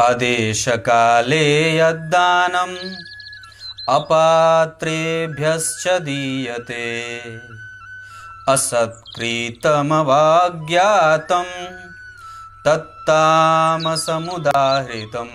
अदेशकाले यद्दानम् अपात्रेभ्यश्च दीयते असत्कृतमवाज्ञातम् तत्तामसमुदाहृतम्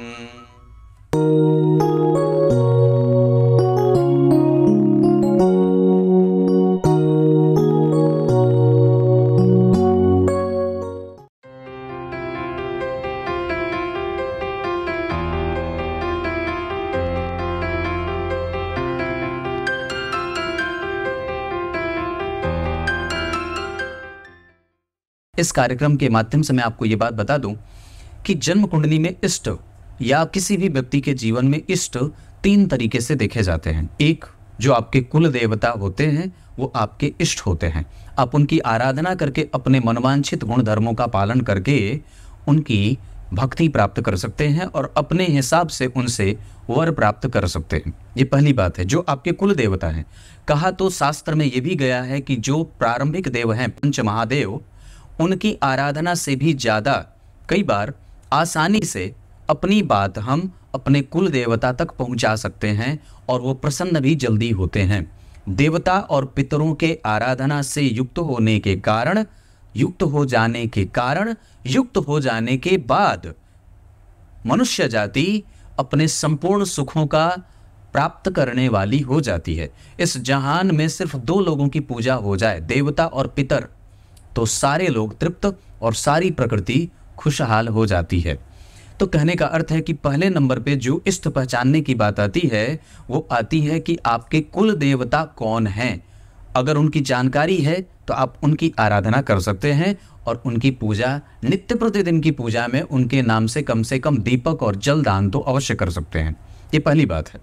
इस कार्यक्रम के माध्यम से मैं आपको ये बात बता दूं कि जन्म कुंडली में इष्ट या किसी भी व्यक्ति के जीवन में इष्ट तीन तरीके से देखे जाते हैं एक जो आपके कुल देवता होते हैं वो आपके इष्ट होते हैं आप उनकी आराधना करके अपने मनवांछित गुण धर्मों का पालन करके उनकी भक्ति प्राप्त कर सकते हैं और अपने हिसाब से उनसे वर प्राप्त कर सकते हैं ये पहली बात है जो आपके कुल देवता हैं कहा तो शास्त्र में ये भी गया है कि जो प्रारंभिक देव हैं पंच महादेव उनकी आराधना से भी ज़्यादा कई बार आसानी से अपनी बात हम अपने कुल देवता तक पहुंचा सकते हैं और वो प्रसन्न भी जल्दी होते हैं देवता और पितरों के आराधना से युक्त होने के कारण युक्त हो जाने के कारण युक्त हो जाने के बाद मनुष्य जाति अपने संपूर्ण सुखों का प्राप्त करने वाली हो जाती है इस जहान में सिर्फ दो लोगों की पूजा हो जाए देवता और पितर तो सारे लोग तृप्त और सारी प्रकृति खुशहाल हो जाती है तो कहने का अर्थ है कि पहले नंबर पे जो इष्ट पहचानने की बात आती है वो आती है कि आपके कुल देवता कौन हैं अगर उनकी जानकारी है तो आप उनकी आराधना कर सकते हैं और उनकी पूजा नित्य प्रतिदिन की पूजा में उनके नाम से कम से कम दीपक और जल दान तो अवश्य कर सकते हैं ये पहली बात है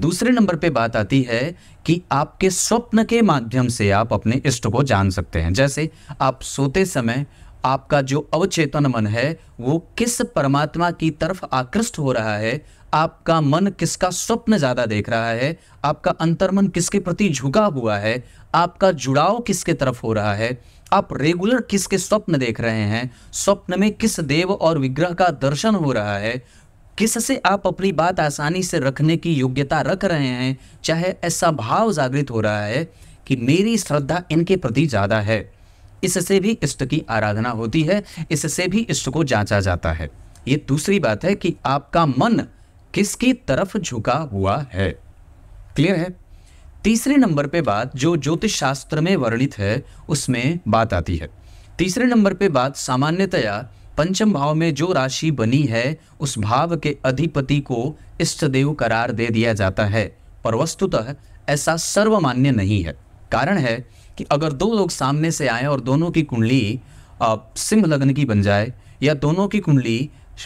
दूसरे नंबर पे बात आती है कि आपके स्वप्न के माध्यम से आप अपने इष्ट को जान सकते हैं जैसे आप सोते समय आपका जो अवचेतन मन है वो किस परमात्मा की तरफ आकृष्ट हो रहा है आपका मन किसका स्वप्न ज़्यादा देख रहा है आपका अंतर्मन किसके प्रति झुका हुआ है आपका जुड़ाव किसके तरफ हो रहा है आप रेगुलर किसके स्वप्न देख रहे हैं स्वप्न में किस देव और विग्रह का दर्शन हो रहा है किससे आप अपनी बात आसानी से रखने की योग्यता रख रहे हैं चाहे ऐसा भाव जागृत हो रहा है कि मेरी श्रद्धा इनके प्रति ज़्यादा है इससे भी इष्ट की आराधना होती है इससे भी इष्ट को जांचा जाता है ये दूसरी बात है कि आपका मन किसकी तरफ झुका हुआ है क्लियर है तीसरे नंबर पे बात जो ज्योतिष शास्त्र में वर्णित है उसमें बात आती है तीसरे नंबर पे बात सामान्यतया पंचम भाव में जो राशि बनी है उस भाव के अधिपति को इष्ट देव करार दे दिया जाता है पर वस्तुतः ऐसा सर्वमान्य नहीं है कारण है कि अगर दो लोग सामने से आए और दोनों की कुंडली सिंह लग्न की बन जाए या दोनों की कुंडली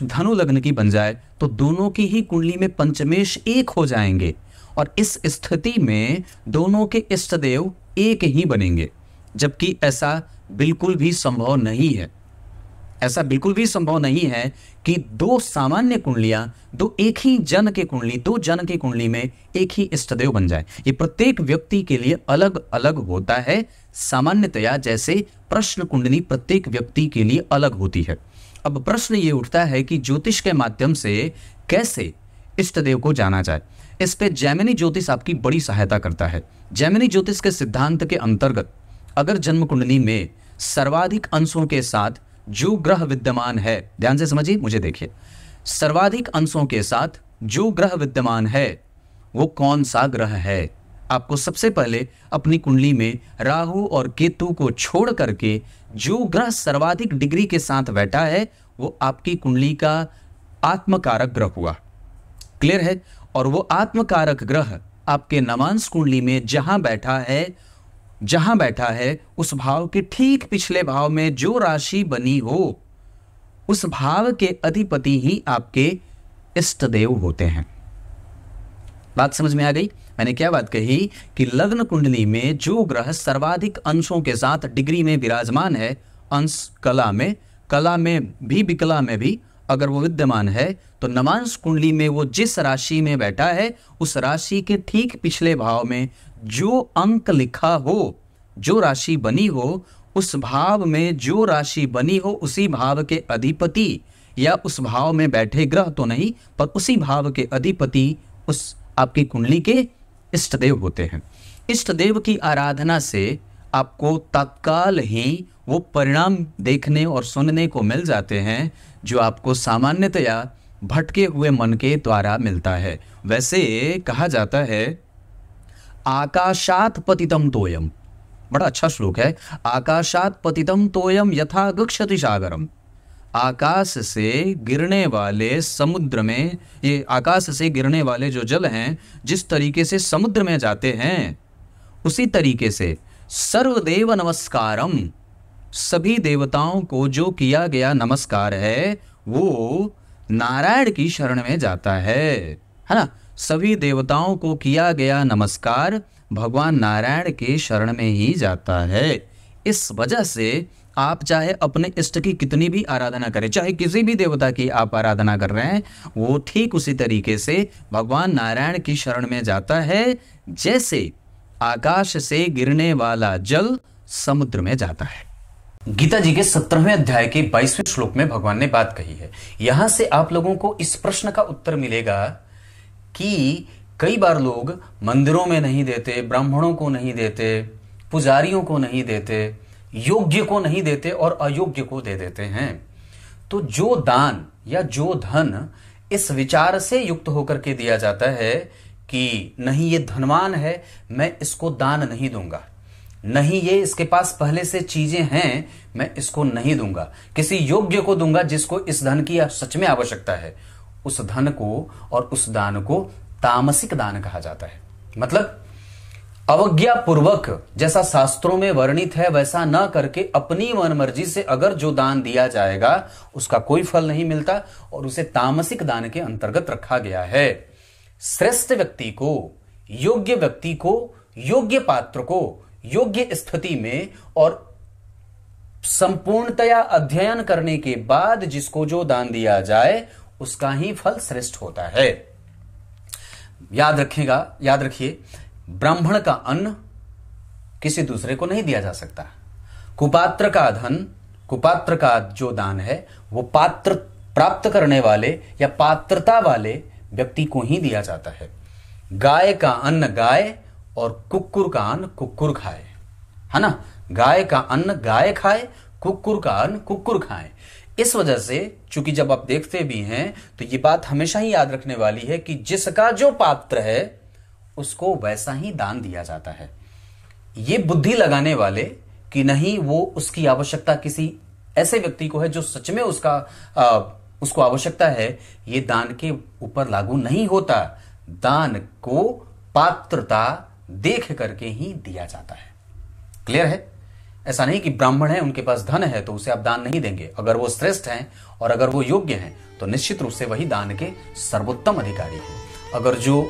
धनु लग्न की बन जाए तो दोनों की ही कुंडली में पंचमेश एक हो जाएंगे और इस स्थिति में दोनों के इष्ट देव एक ही बनेंगे जबकि ऐसा बिल्कुल भी संभव नहीं है ऐसा बिल्कुल भी संभव नहीं है कि दो सामान्य कुंडलियां दो एक ही जन के कुंडली दो जन के कुंडली में एक ही इष्टदेव बन जाए ये प्रत्येक व्यक्ति के लिए अलग अलग होता है सामान्यतया जैसे प्रश्न कुंडली प्रत्येक व्यक्ति के लिए अलग होती है अब प्रश्न ये उठता है कि ज्योतिष के माध्यम से कैसे इष्टदेव को जाना जाए इस पर जैमिनी ज्योतिष आपकी बड़ी सहायता करता है जैमिनी ज्योतिष के सिद्धांत के अंतर्गत अगर जन्म कुंडली में सर्वाधिक अंशों के साथ जो ग्रह विद्यमान है ध्यान से समझिए मुझे देखिए सर्वाधिक अंशों के साथ जो ग्रह विद्यमान है वो कौन सा ग्रह है आपको सबसे पहले अपनी कुंडली में राहु और केतु को छोड़ करके जो ग्रह सर्वाधिक डिग्री के साथ बैठा है वो आपकी कुंडली का आत्मकारक ग्रह हुआ क्लियर है और वो आत्मकारक ग्रह आपके नवांश कुंडली में जहां बैठा है जहां बैठा है उस भाव के ठीक पिछले भाव में जो राशि बनी हो उस भाव के अधिपति ही आपके इष्ट देव होते हैं बात समझ में आ गई मैंने क्या बात कही कि लग्न कुंडली में जो ग्रह सर्वाधिक अंशों के साथ डिग्री में विराजमान है अंश कला में कला में भी विकला में भी अगर वो विद्यमान है तो नमांश कुंडली में वो जिस राशि में बैठा है उस राशि के ठीक पिछले भाव में जो अंक लिखा हो जो राशि बनी हो उस भाव में जो राशि बनी हो उसी भाव के अधिपति या उस भाव में बैठे ग्रह तो नहीं पर उसी भाव के अधिपति उस आपकी कुंडली के इष्ट देव होते हैं इष्ट देव की आराधना से आपको तत्काल ही वो परिणाम देखने और सुनने को मिल जाते हैं जो आपको सामान्यतया भटके हुए मन के द्वारा मिलता है वैसे कहा जाता है आकाशात पतितम तोयम बड़ा अच्छा श्लोक है आकाशात पतितम तोयम यथा गक्षति सागरम आकाश से गिरने वाले समुद्र में ये आकाश से गिरने वाले जो जल हैं जिस तरीके से समुद्र में जाते हैं उसी तरीके से सर्वदेव नमस्कारम सभी देवताओं को जो किया गया नमस्कार है वो नारायण की शरण में जाता है है ना सभी देवताओं को किया गया नमस्कार भगवान नारायण के शरण में ही जाता है इस वजह से आप चाहे अपने इष्ट की कितनी भी आराधना करें चाहे किसी भी देवता की आप आराधना कर रहे हैं वो ठीक उसी तरीके से भगवान नारायण की शरण में जाता है जैसे आकाश से गिरने वाला जल समुद्र में जाता है गीता जी के सत्रहवें अध्याय के बाईसवें श्लोक में भगवान ने बात कही है यहां से आप लोगों को इस प्रश्न का उत्तर मिलेगा कि कई बार लोग मंदिरों में नहीं देते ब्राह्मणों को नहीं देते पुजारियों को नहीं देते योग्य को नहीं देते और अयोग्य को दे देते हैं तो जो दान या जो धन इस विचार से युक्त होकर के दिया जाता है कि नहीं ये धनवान है मैं इसको दान नहीं दूंगा नहीं ये इसके पास पहले से चीजें हैं मैं इसको नहीं दूंगा किसी योग्य को दूंगा जिसको इस धन की सच में आवश्यकता है उस धन को और उस दान को तामसिक दान कहा जाता है मतलब अवज्ञा पूर्वक जैसा शास्त्रों में वर्णित है वैसा न करके अपनी मन मर्जी से अगर जो दान दिया जाएगा उसका कोई फल नहीं मिलता और उसे तामसिक दान के अंतर्गत रखा गया है श्रेष्ठ व्यक्ति को योग्य व्यक्ति को योग्य पात्र को योग्य स्थिति में और संपूर्णतया अध्ययन करने के बाद जिसको जो दान दिया जाए उसका ही फल श्रेष्ठ होता है याद रखेगा याद रखिए ब्राह्मण का अन्न किसी दूसरे को नहीं दिया जा सकता कुपात्र का धन कुपात्र का जो दान है वो पात्र प्राप्त करने वाले या पात्रता वाले व्यक्ति को ही दिया जाता है गाय का अन्न गाय और कुकुर का अन्न कुकुर खाए है ना गाय का अन्न गाय खाए कुकुर का अन्न कुकुर खाए इस वजह से चूंकि जब आप देखते भी हैं तो ये बात हमेशा ही याद रखने वाली है कि जिसका जो पात्र है उसको वैसा ही दान दिया जाता है ये बुद्धि लगाने वाले कि नहीं वो उसकी आवश्यकता किसी ऐसे व्यक्ति को है जो सच में उसका आ, उसको आवश्यकता है ये दान के ऊपर लागू नहीं होता दान को पात्रता देख करके ही दिया जाता है क्लियर है ऐसा नहीं कि ब्राह्मण है उनके पास धन है तो उसे आप दान नहीं देंगे अगर वो श्रेष्ठ हैं और अगर वो योग्य हैं तो निश्चित रूप से वही दान के सर्वोत्तम अधिकारी हैं अगर जो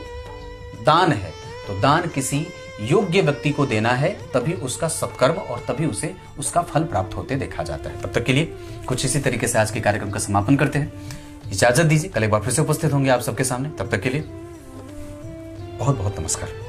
दान है तो दान किसी योग्य व्यक्ति को देना है तभी उसका सत्कर्म और तभी उसे उसका फल प्राप्त होते देखा जाता है तब तक के लिए कुछ इसी तरीके से आज के कार्यक्रम का समापन करते हैं इजाजत दीजिए कल एक बार फिर से उपस्थित होंगे आप सबके सामने तब तक के लिए बहुत बहुत नमस्कार